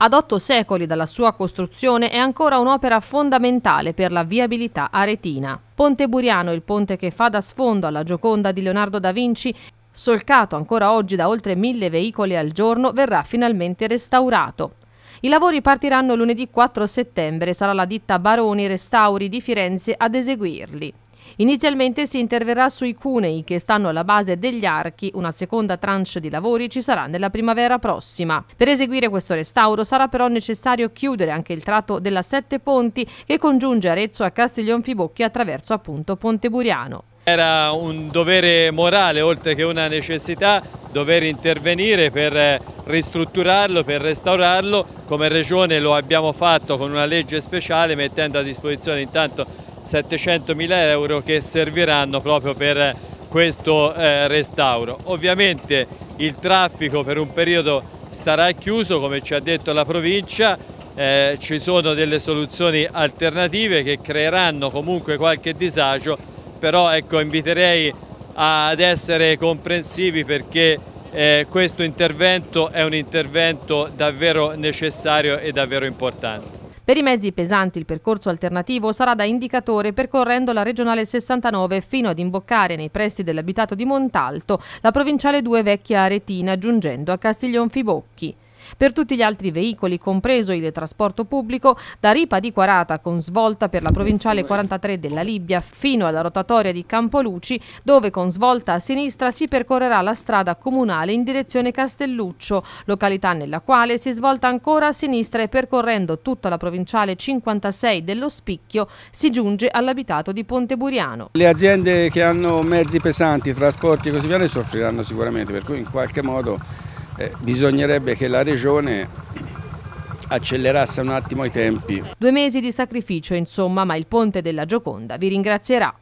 Ad otto secoli dalla sua costruzione è ancora un'opera fondamentale per la viabilità aretina. Ponte Buriano, il ponte che fa da sfondo alla Gioconda di Leonardo da Vinci, solcato ancora oggi da oltre mille veicoli al giorno, verrà finalmente restaurato. I lavori partiranno lunedì 4 settembre e sarà la ditta Baroni Restauri di Firenze ad eseguirli. Inizialmente si interverrà sui cunei che stanno alla base degli archi, una seconda tranche di lavori ci sarà nella primavera prossima. Per eseguire questo restauro sarà però necessario chiudere anche il tratto della Sette Ponti che congiunge Arezzo a Castiglion Fibocchi attraverso appunto Ponte Buriano. Era un dovere morale oltre che una necessità dover intervenire per ristrutturarlo, per restaurarlo, come regione lo abbiamo fatto con una legge speciale mettendo a disposizione intanto 700.000 euro che serviranno proprio per questo eh, restauro. Ovviamente il traffico per un periodo starà chiuso come ci ha detto la provincia, eh, ci sono delle soluzioni alternative che creeranno comunque qualche disagio, però ecco, inviterei ad essere comprensivi perché eh, questo intervento è un intervento davvero necessario e davvero importante. Per i mezzi pesanti il percorso alternativo sarà da indicatore percorrendo la regionale 69 fino ad imboccare nei pressi dell'abitato di Montalto la provinciale 2 Vecchia Aretina giungendo a Castiglionfibocchi. Per tutti gli altri veicoli, compreso il trasporto pubblico, da Ripa di Quarata con svolta per la provinciale 43 della Libia fino alla rotatoria di Campoluci, dove con svolta a sinistra si percorrerà la strada comunale in direzione Castelluccio, località nella quale si svolta ancora a sinistra e percorrendo tutta la provinciale 56 dello Spicchio si giunge all'abitato di Ponte Buriano. Le aziende che hanno mezzi pesanti, trasporti e così via ne soffriranno sicuramente, per cui in qualche modo eh, bisognerebbe che la Regione accelerasse un attimo i tempi. Due mesi di sacrificio, insomma, ma il ponte della Gioconda vi ringrazierà.